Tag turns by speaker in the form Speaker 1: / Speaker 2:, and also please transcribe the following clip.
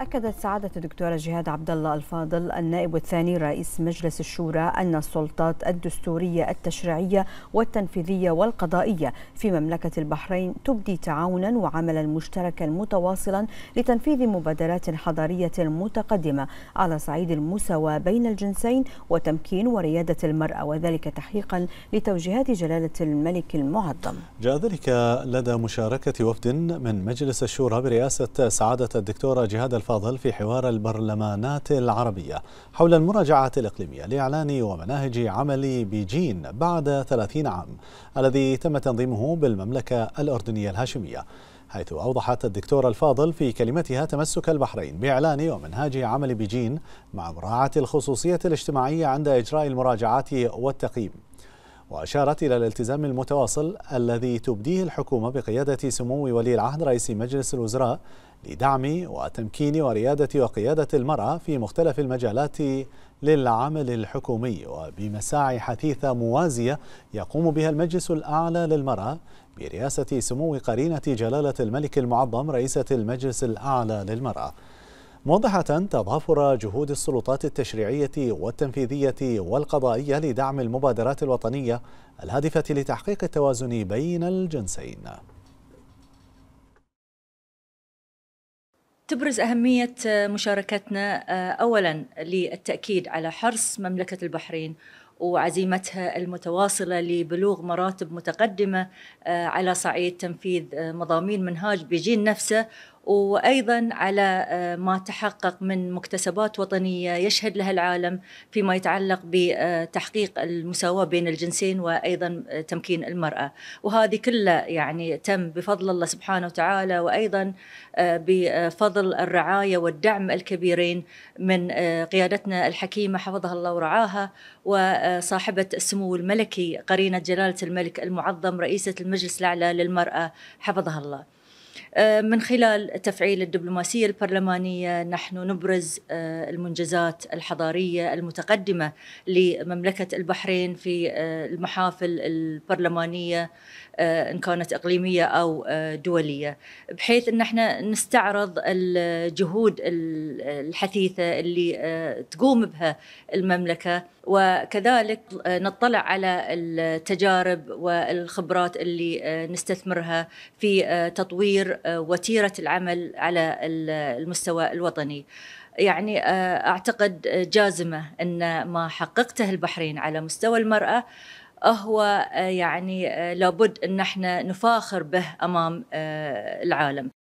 Speaker 1: أكدت سعادة الدكتورة جهاد عبد الله الفاضل النائب الثاني رئيس مجلس الشورى أن السلطات الدستورية التشريعية والتنفيذية والقضائية في مملكة البحرين تبدي تعاونا وعملا مشتركا متواصلا لتنفيذ مبادرات حضارية متقدمة على صعيد المساواة بين الجنسين وتمكين وريادة المرأة وذلك تحقيقا لتوجيهات جلالة الملك المعظم
Speaker 2: جاء ذلك لدى مشاركة وفد من مجلس الشورى برئاسة سعادة الدكتورة جهاد الفاضل فاضل في حوار البرلمانات العربية حول المراجعة الإقليمية لإعلان ومناهج عمل بيجين بعد 30 عام الذي تم تنظيمه بالمملكة الأردنية الهاشمية حيث أوضحت الدكتورة الفاضل في كلمتها تمسك البحرين بإعلان ومنهاج عمل بيجين مع مراعاة الخصوصية الاجتماعية عند إجراء المراجعات والتقييم وأشارت إلى الالتزام المتواصل الذي تبديه الحكومة بقيادة سمو ولي العهد رئيس مجلس الوزراء لدعم وتمكين وريادة وقيادة المرأة في مختلف المجالات للعمل الحكومي وبمساعي حثيثة موازية يقوم بها المجلس الأعلى للمرأة برئاسة سمو قرينة جلالة الملك المعظم رئيسة المجلس الأعلى للمرأة موضحة تضافر جهود السلطات التشريعية والتنفيذية والقضائية لدعم المبادرات الوطنية الهادفة لتحقيق التوازن بين الجنسين
Speaker 3: تبرز أهمية آه، مشاركتنا آه، أولا للتأكيد على حرص مملكة البحرين وعزيمتها المتواصله لبلوغ مراتب متقدمه آه، على صعيد تنفيذ مضامين منهاج بيجين نفسه وايضا على آه، ما تحقق من مكتسبات وطنيه يشهد لها العالم فيما يتعلق بتحقيق المساواه بين الجنسين وايضا تمكين المراه وهذه كلها يعني تم بفضل الله سبحانه وتعالى وايضا آه، بفضل الرعايه والدعم الكبيرين من آه، قيادتنا الحكيمه حفظها الله ورعاها وصاحبه السمو الملكي قرينه جلاله الملك المعظم رئيسه المجلس الاعلى للمراه حفظها الله آه، من خلال تفعيل الدبلوماسيه البرلمانيه نحن نبرز آه، المنجزات الحضاريه المتقدمه لمملكه البحرين في آه، المحافل البرلمانيه ان كانت اقليميه او دوليه بحيث ان احنا نستعرض الجهود الحثيثه اللي تقوم بها المملكه وكذلك آه، نطلع على التجارب والخبرات اللي آه، نستثمرها في آه، تطوير وتيره العمل على المستوى الوطني. يعني اعتقد جازمه ان ما حققته البحرين على مستوى المراه هو يعني لابد ان
Speaker 1: احنا نفاخر به امام العالم